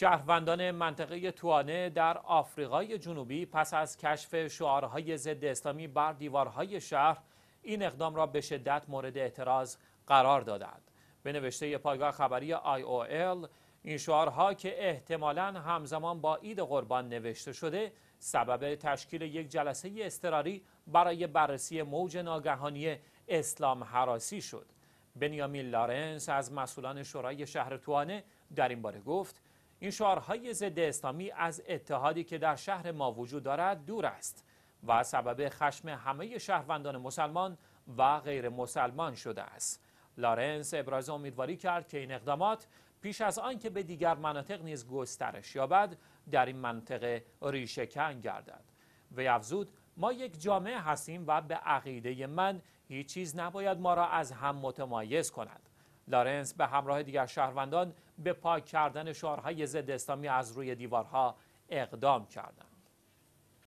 شهروندان منطقه توانه در آفریقای جنوبی پس از کشف شعارهای ضد اسلامی بر دیوارهای شهر این اقدام را به شدت مورد اعتراض قرار دادند به نوشته پایگاه خبری ایل، این شعارها که احتمالا همزمان با اید قربان نوشته شده سبب تشکیل یک جلسه اضطراری برای بررسی موج ناگهانی اسلام حراسی شد بنیامین لارنس از مسئولان شورای شهر توانه در این باره گفت این شعارهای ضد اسلامی از اتحادی که در شهر ما وجود دارد دور است و سبب خشم همه شهروندان مسلمان و غیر مسلمان شده است لارنس ابراز امیدواری کرد که این اقدامات پیش از آنکه به دیگر مناطق نیز گسترش یابد در این منطقه ریشهکن گردد وی افزود ما یک جامعه هستیم و به عقیده من هیچ چیز نباید ما را از هم متمایز کند لارنس به همراه دیگر شهروندان به پاک کردن شعارهای ضد اسلامی از روی دیوارها اقدام کردند.